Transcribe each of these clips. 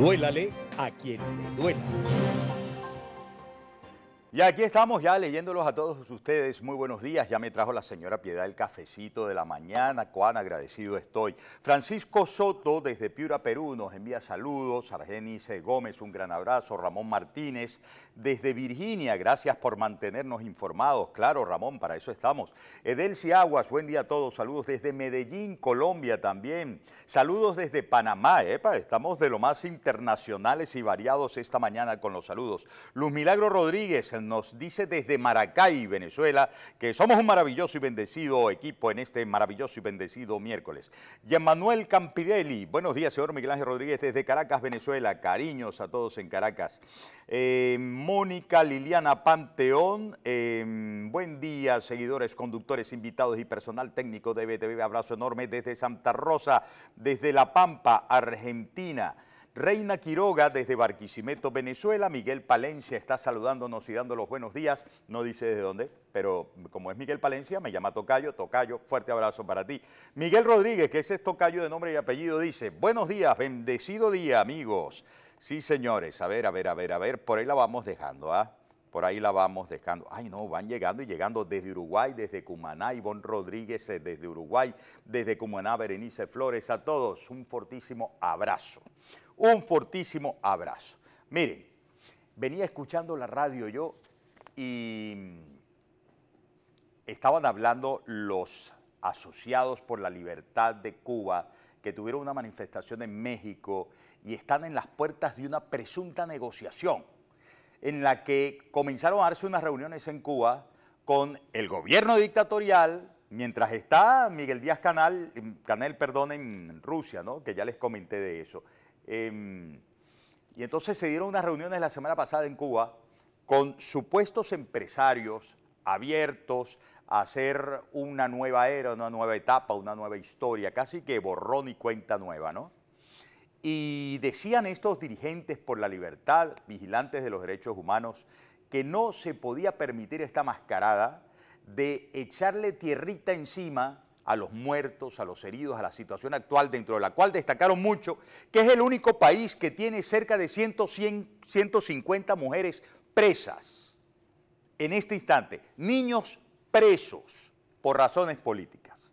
Duélale a quien le duela. Y aquí estamos ya leyéndolos a todos ustedes. Muy buenos días. Ya me trajo la señora Piedad el cafecito de la mañana. Cuán agradecido estoy. Francisco Soto desde Piura, Perú, nos envía saludos. Argenis Gómez, un gran abrazo. Ramón Martínez desde Virginia, gracias por mantenernos informados. Claro, Ramón, para eso estamos. Edelci Aguas, buen día a todos. Saludos desde Medellín, Colombia también. Saludos desde Panamá. estamos de lo más internacionales y variados esta mañana con los saludos. Luz Milagro Rodríguez, nos dice desde Maracay, Venezuela, que somos un maravilloso y bendecido equipo en este maravilloso y bendecido miércoles. Yanmanuel Manuel Campirelli, buenos días, señor Miguel Ángel Rodríguez, desde Caracas, Venezuela. Cariños a todos en Caracas. Eh, Mónica Liliana Panteón, eh, buen día, seguidores, conductores, invitados y personal técnico de BTV. Abrazo enorme desde Santa Rosa, desde La Pampa, Argentina. Reina Quiroga desde Barquisimeto, Venezuela. Miguel Palencia está saludándonos y dando los buenos días. No dice de dónde, pero como es Miguel Palencia, me llama Tocayo. Tocayo, fuerte abrazo para ti. Miguel Rodríguez, que ese es Tocayo de nombre y apellido, dice, buenos días, bendecido día, amigos. Sí, señores, a ver, a ver, a ver, a ver, por ahí la vamos dejando, ¿ah? por ahí la vamos dejando. Ay, no, van llegando y llegando desde Uruguay, desde Cumaná, Ivonne Rodríguez eh, desde Uruguay, desde Cumaná, Berenice Flores, a todos un fortísimo abrazo un fortísimo abrazo. Miren, venía escuchando la radio yo y estaban hablando los asociados por la libertad de Cuba que tuvieron una manifestación en México y están en las puertas de una presunta negociación en la que comenzaron a darse unas reuniones en Cuba con el gobierno dictatorial, mientras está Miguel Díaz Canal, Canel perdón, en Rusia, ¿no? que ya les comenté de eso. Em, y entonces se dieron unas reuniones la semana pasada en Cuba con supuestos empresarios abiertos a hacer una nueva era, una nueva etapa, una nueva historia, casi que borrón y cuenta nueva, ¿no? Y decían estos dirigentes por la libertad, vigilantes de los derechos humanos, que no se podía permitir esta mascarada de echarle tierrita encima a los muertos, a los heridos, a la situación actual, dentro de la cual destacaron mucho que es el único país que tiene cerca de 100, 100, 150 mujeres presas en este instante, niños presos por razones políticas.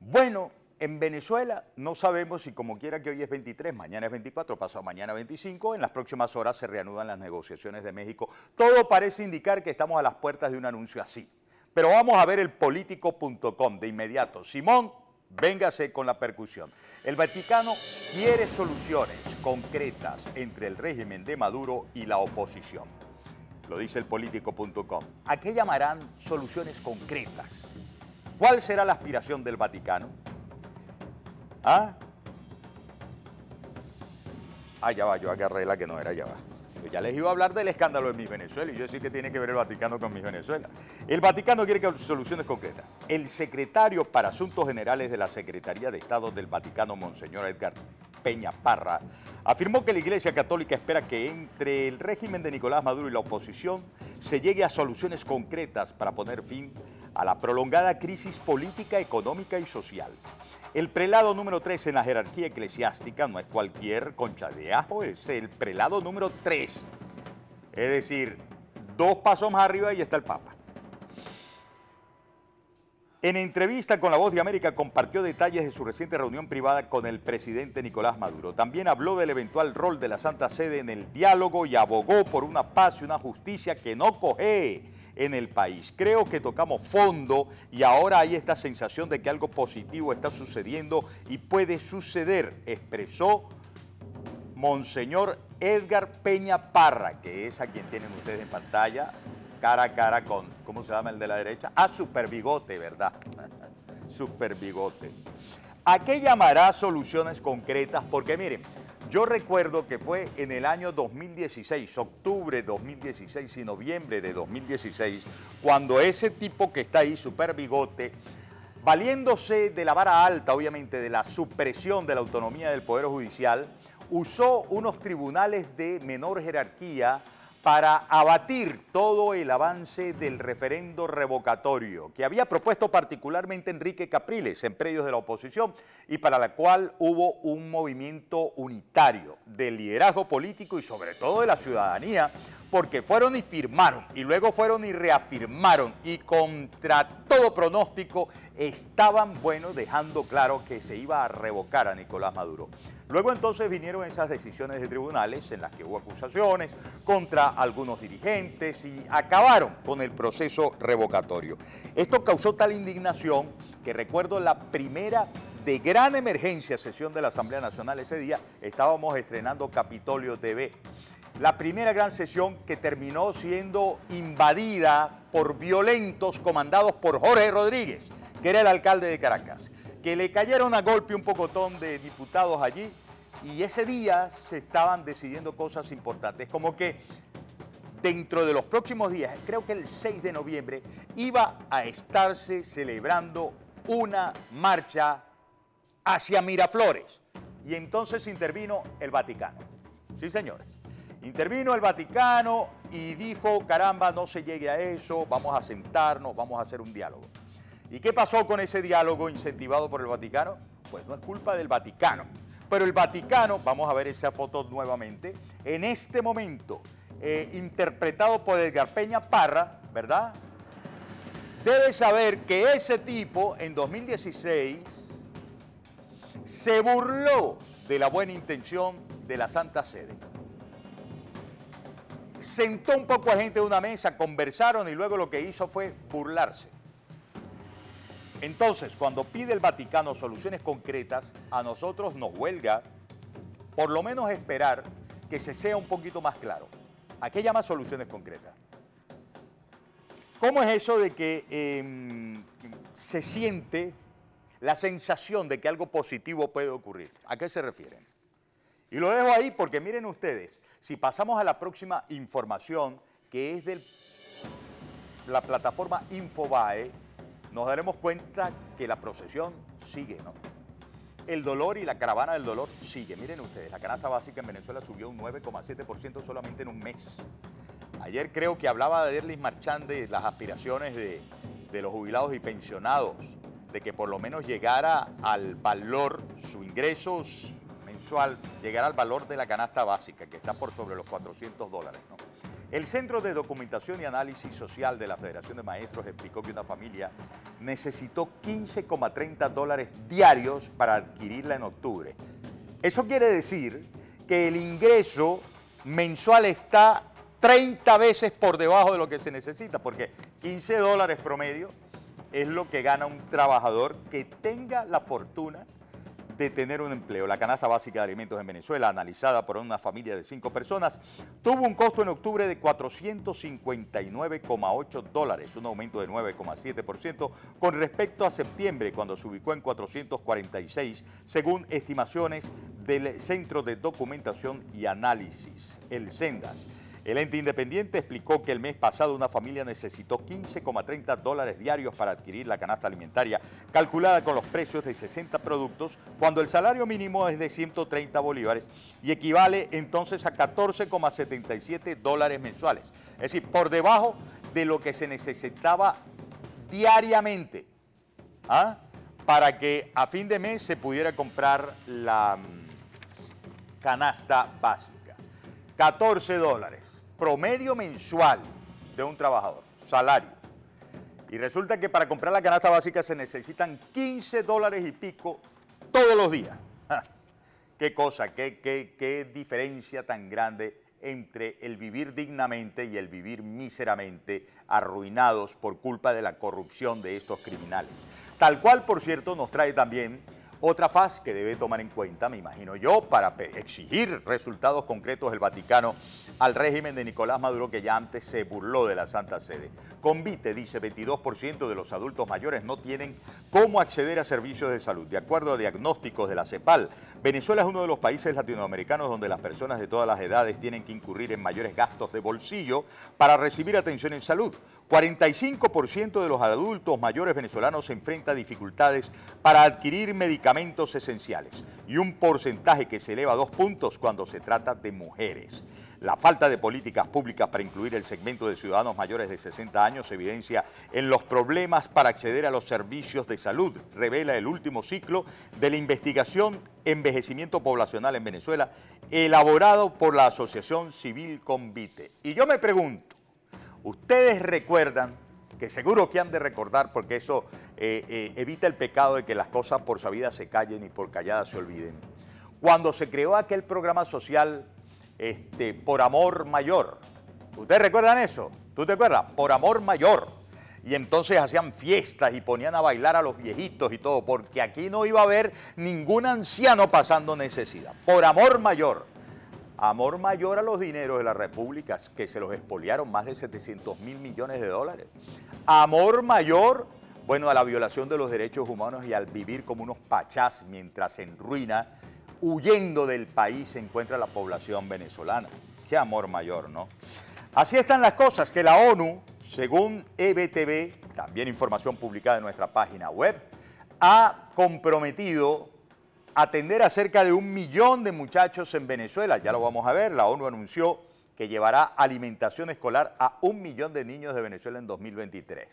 Bueno, en Venezuela no sabemos si como quiera que hoy es 23, mañana es 24, pasado mañana 25, en las próximas horas se reanudan las negociaciones de México. Todo parece indicar que estamos a las puertas de un anuncio así. Pero vamos a ver el político.com de inmediato. Simón, véngase con la percusión. El Vaticano quiere soluciones concretas entre el régimen de Maduro y la oposición. Lo dice el político.com. ¿A qué llamarán soluciones concretas? ¿Cuál será la aspiración del Vaticano? ¿Ah? ah ya va, yo agarré la que no era, ya va ya les iba a hablar del escándalo de mi Venezuela y yo decir que tiene que ver el Vaticano con mi Venezuela. El Vaticano quiere que soluciones concretas. El secretario para Asuntos Generales de la Secretaría de Estado del Vaticano, Monseñor Edgar Peña Parra, afirmó que la Iglesia Católica espera que entre el régimen de Nicolás Maduro y la oposición se llegue a soluciones concretas para poner fin a a la prolongada crisis política, económica y social. El prelado número 3 en la jerarquía eclesiástica no es cualquier concha de ajo, es el prelado número 3. Es decir, dos pasos más arriba y está el Papa. En entrevista con La Voz de América compartió detalles de su reciente reunión privada con el presidente Nicolás Maduro. También habló del eventual rol de la Santa Sede en el diálogo y abogó por una paz y una justicia que no coge en el país. Creo que tocamos fondo y ahora hay esta sensación de que algo positivo está sucediendo y puede suceder, expresó Monseñor Edgar Peña Parra, que es a quien tienen ustedes en pantalla, cara a cara con, ¿cómo se llama el de la derecha? Ah, super bigote, ¿verdad? super bigote. ¿A qué llamará soluciones concretas? Porque miren, yo recuerdo que fue en el año 2016, octubre 2016 y noviembre de 2016, cuando ese tipo que está ahí, super bigote, valiéndose de la vara alta, obviamente, de la supresión de la autonomía del Poder Judicial, usó unos tribunales de menor jerarquía para abatir todo el avance del referendo revocatorio que había propuesto particularmente Enrique Capriles en predios de la oposición y para la cual hubo un movimiento unitario del liderazgo político y sobre todo de la ciudadanía porque fueron y firmaron y luego fueron y reafirmaron y contra todo pronóstico estaban, bueno, dejando claro que se iba a revocar a Nicolás Maduro. Luego entonces vinieron esas decisiones de tribunales en las que hubo acusaciones contra algunos dirigentes y acabaron con el proceso revocatorio. Esto causó tal indignación que recuerdo la primera de gran emergencia sesión de la Asamblea Nacional ese día, estábamos estrenando Capitolio TV la primera gran sesión que terminó siendo invadida por violentos comandados por Jorge Rodríguez, que era el alcalde de Caracas, que le cayeron a golpe un pocotón de diputados allí y ese día se estaban decidiendo cosas importantes, como que dentro de los próximos días, creo que el 6 de noviembre, iba a estarse celebrando una marcha hacia Miraflores. Y entonces intervino el Vaticano. Sí, señores. Intervino el Vaticano y dijo, caramba, no se llegue a eso, vamos a sentarnos, vamos a hacer un diálogo. ¿Y qué pasó con ese diálogo incentivado por el Vaticano? Pues no es culpa del Vaticano. Pero el Vaticano, vamos a ver esa foto nuevamente, en este momento, eh, interpretado por Edgar Peña Parra, ¿verdad? Debe saber que ese tipo en 2016 se burló de la buena intención de la Santa Sede sentó un poco a gente de una mesa, conversaron y luego lo que hizo fue burlarse. Entonces, cuando pide el Vaticano soluciones concretas, a nosotros nos huelga por lo menos esperar que se sea un poquito más claro. ¿A qué llama soluciones concretas? ¿Cómo es eso de que em, se siente la sensación de que algo positivo puede ocurrir? ¿A qué se refieren? Y lo dejo ahí porque miren ustedes, si pasamos a la próxima información, que es de la plataforma Infobae, nos daremos cuenta que la procesión sigue, ¿no? El dolor y la caravana del dolor sigue. Miren ustedes, la canasta básica en Venezuela subió un 9,7% solamente en un mes. Ayer creo que hablaba de Erlis Marchand de las aspiraciones de, de los jubilados y pensionados, de que por lo menos llegara al valor su ingreso, llegará al al valor de la canasta básica, que está por sobre los 400 dólares. El Centro de Documentación y Análisis Social de la Federación de Maestros explicó que una familia necesitó 15,30 dólares diarios para adquirirla en octubre. Eso quiere decir que el ingreso mensual está 30 veces por debajo de lo que se necesita, porque 15 dólares promedio es lo que gana un trabajador que tenga la fortuna de tener un empleo. La canasta básica de alimentos en Venezuela, analizada por una familia de cinco personas, tuvo un costo en octubre de 459,8 dólares, un aumento de 9,7% con respecto a septiembre, cuando se ubicó en 446, según estimaciones del Centro de Documentación y Análisis, el SENDAS. El ente independiente explicó que el mes pasado una familia necesitó 15,30 dólares diarios para adquirir la canasta alimentaria, calculada con los precios de 60 productos, cuando el salario mínimo es de 130 bolívares y equivale entonces a 14,77 dólares mensuales. Es decir, por debajo de lo que se necesitaba diariamente ¿ah? para que a fin de mes se pudiera comprar la mm, canasta básica. 14 dólares promedio mensual de un trabajador, salario. Y resulta que para comprar la canasta básica se necesitan 15 dólares y pico todos los días. qué cosa, qué, qué, qué diferencia tan grande entre el vivir dignamente y el vivir miseramente arruinados por culpa de la corrupción de estos criminales. Tal cual, por cierto, nos trae también otra faz que debe tomar en cuenta, me imagino yo, para exigir resultados concretos del Vaticano al régimen de Nicolás Maduro, que ya antes se burló de la Santa Sede. Convite dice 22% de los adultos mayores no tienen cómo acceder a servicios de salud. De acuerdo a diagnósticos de la CEPAL, Venezuela es uno de los países latinoamericanos donde las personas de todas las edades tienen que incurrir en mayores gastos de bolsillo para recibir atención en salud. 45% de los adultos mayores venezolanos se enfrenta a dificultades para adquirir medicamentos esenciales y un porcentaje que se eleva a dos puntos cuando se trata de mujeres. La falta de políticas públicas para incluir el segmento de ciudadanos mayores de 60 años evidencia en los problemas para acceder a los servicios de salud, revela el último ciclo de la investigación Envejecimiento Poblacional en Venezuela, elaborado por la Asociación Civil Convite. Y yo me pregunto, ¿ustedes recuerdan que seguro que han de recordar porque eso eh, eh, evita el pecado de que las cosas por sabidas se callen y por calladas se olviden. Cuando se creó aquel programa social este, por Amor Mayor. ¿Ustedes recuerdan eso? ¿Tú te acuerdas? Por Amor Mayor. Y entonces hacían fiestas y ponían a bailar a los viejitos y todo, porque aquí no iba a haber ningún anciano pasando necesidad. Por Amor Mayor. Amor mayor a los dineros de las repúblicas que se los expoliaron más de 700 mil millones de dólares. Amor mayor bueno, a la violación de los derechos humanos y al vivir como unos pachás mientras en ruina huyendo del país se encuentra la población venezolana. Qué amor mayor, ¿no? Así están las cosas, que la ONU, según EBTV, también información publicada en nuestra página web, ha comprometido atender a cerca de un millón de muchachos en Venezuela. Ya lo vamos a ver, la ONU anunció que llevará alimentación escolar a un millón de niños de Venezuela en 2023.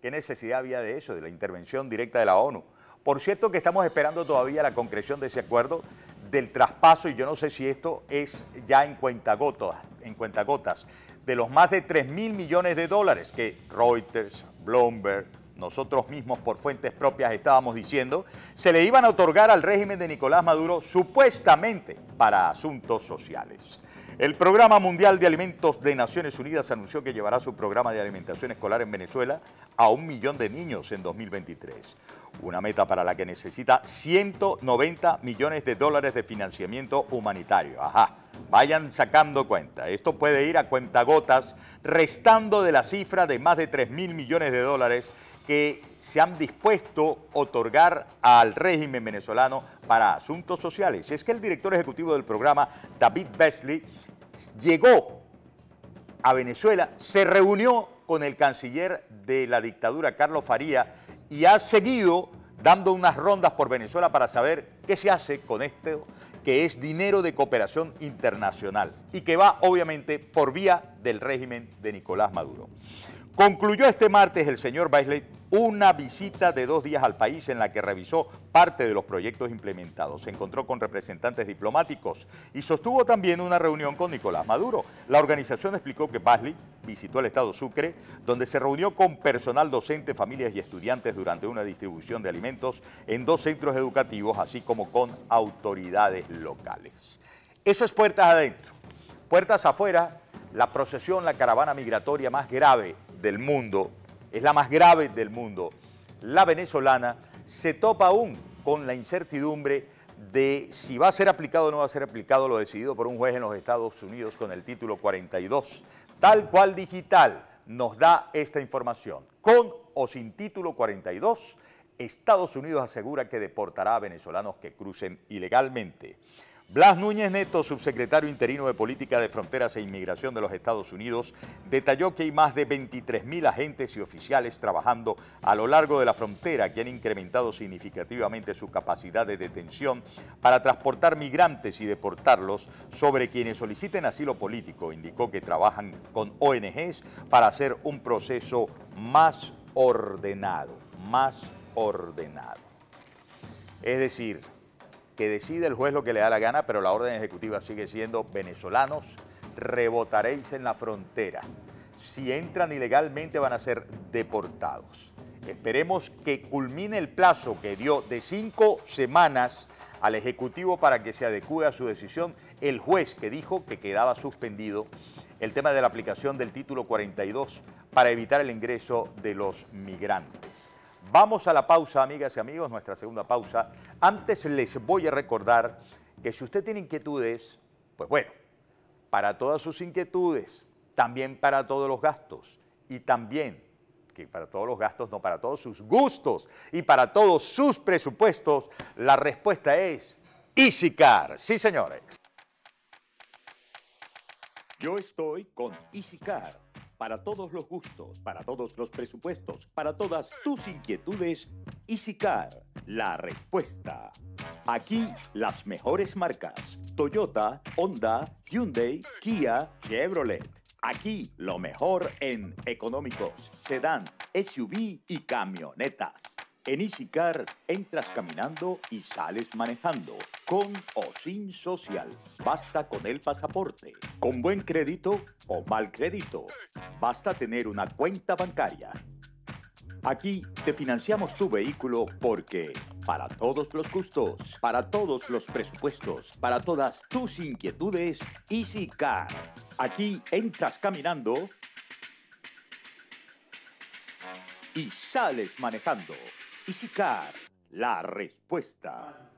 ¿Qué necesidad había de eso, de la intervención directa de la ONU? Por cierto que estamos esperando todavía la concreción de ese acuerdo del traspaso, y yo no sé si esto es ya en cuentagotas, en cuentagotas de los más de 3 mil millones de dólares que Reuters, Bloomberg, nosotros mismos por fuentes propias estábamos diciendo, se le iban a otorgar al régimen de Nicolás Maduro supuestamente para asuntos sociales. El Programa Mundial de Alimentos de Naciones Unidas anunció que llevará su programa de alimentación escolar en Venezuela a un millón de niños en 2023, una meta para la que necesita 190 millones de dólares de financiamiento humanitario. Ajá, vayan sacando cuenta. Esto puede ir a cuentagotas, restando de la cifra de más de 3 mil millones de dólares que se han dispuesto otorgar al régimen venezolano para asuntos sociales. Y Es que el director ejecutivo del programa, David Besley, llegó a Venezuela, se reunió con el canciller de la dictadura, Carlos Faría, y ha seguido dando unas rondas por Venezuela para saber qué se hace con esto que es dinero de cooperación internacional y que va obviamente por vía del régimen de Nicolás Maduro. Concluyó este martes el señor Baisley una visita de dos días al país en la que revisó parte de los proyectos implementados. Se encontró con representantes diplomáticos y sostuvo también una reunión con Nicolás Maduro. La organización explicó que Basley visitó el estado Sucre, donde se reunió con personal docente, familias y estudiantes durante una distribución de alimentos en dos centros educativos, así como con autoridades locales. Eso es puertas adentro. Puertas afuera, la procesión, la caravana migratoria más grave del mundo, es la más grave del mundo, la venezolana, se topa aún con la incertidumbre de si va a ser aplicado o no va a ser aplicado lo decidido por un juez en los Estados Unidos con el título 42. Tal cual digital nos da esta información. Con o sin título 42, Estados Unidos asegura que deportará a venezolanos que crucen ilegalmente. Blas Núñez Neto, subsecretario interino de Política de Fronteras e Inmigración de los Estados Unidos, detalló que hay más de 23.000 agentes y oficiales trabajando a lo largo de la frontera que han incrementado significativamente su capacidad de detención para transportar migrantes y deportarlos sobre quienes soliciten asilo político. Indicó que trabajan con ONGs para hacer un proceso más ordenado, más ordenado. Es decir, que decide el juez lo que le da la gana, pero la orden ejecutiva sigue siendo venezolanos, rebotaréis en la frontera. Si entran ilegalmente van a ser deportados. Esperemos que culmine el plazo que dio de cinco semanas al Ejecutivo para que se adecue a su decisión el juez que dijo que quedaba suspendido el tema de la aplicación del título 42 para evitar el ingreso de los migrantes. Vamos a la pausa, amigas y amigos, nuestra segunda pausa. Antes les voy a recordar que si usted tiene inquietudes, pues bueno, para todas sus inquietudes, también para todos los gastos y también que para todos los gastos, no para todos sus gustos y para todos sus presupuestos, la respuesta es Isicar. Sí, señores. Yo estoy con Isicar para todos los gustos, para todos los presupuestos, para todas tus inquietudes, EasyCar, la respuesta. Aquí las mejores marcas, Toyota, Honda, Hyundai, Kia, Chevrolet. Aquí lo mejor en económicos, sedán, SUV y camionetas. En EasyCar entras caminando y sales manejando, con o sin social. Basta con el pasaporte, con buen crédito o mal crédito. Basta tener una cuenta bancaria. Aquí te financiamos tu vehículo porque para todos los gustos, para todos los presupuestos, para todas tus inquietudes, EasyCar. Aquí entras caminando y sales manejando la respuesta.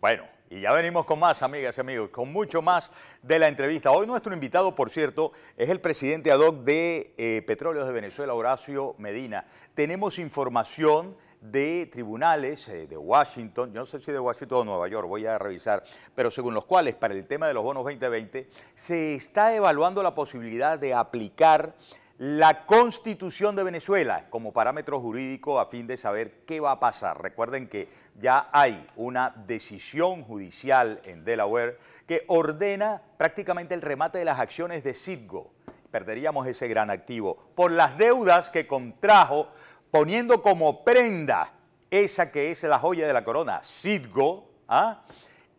Bueno, y ya venimos con más, amigas y amigos, con mucho más de la entrevista. Hoy nuestro invitado, por cierto, es el presidente ad hoc de eh, Petróleos de Venezuela, Horacio Medina. Tenemos información de tribunales eh, de Washington, yo no sé si de Washington o Nueva York, voy a revisar, pero según los cuales para el tema de los bonos 2020 se está evaluando la posibilidad de aplicar la constitución de Venezuela como parámetro jurídico a fin de saber qué va a pasar. Recuerden que ya hay una decisión judicial en Delaware que ordena prácticamente el remate de las acciones de Citgo. Perderíamos ese gran activo por las deudas que contrajo poniendo como prenda esa que es la joya de la corona, Citgo, ¿ah?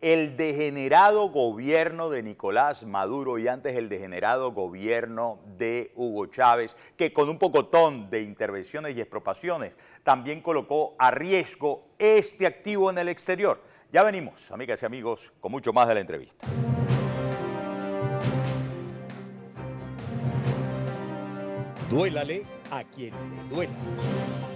el degenerado gobierno de Nicolás Maduro y antes el degenerado gobierno de Hugo Chávez, que con un pocotón de intervenciones y expropaciones también colocó a riesgo este activo en el exterior. Ya venimos, amigas y amigos, con mucho más de la entrevista. Duélale a quien le duela.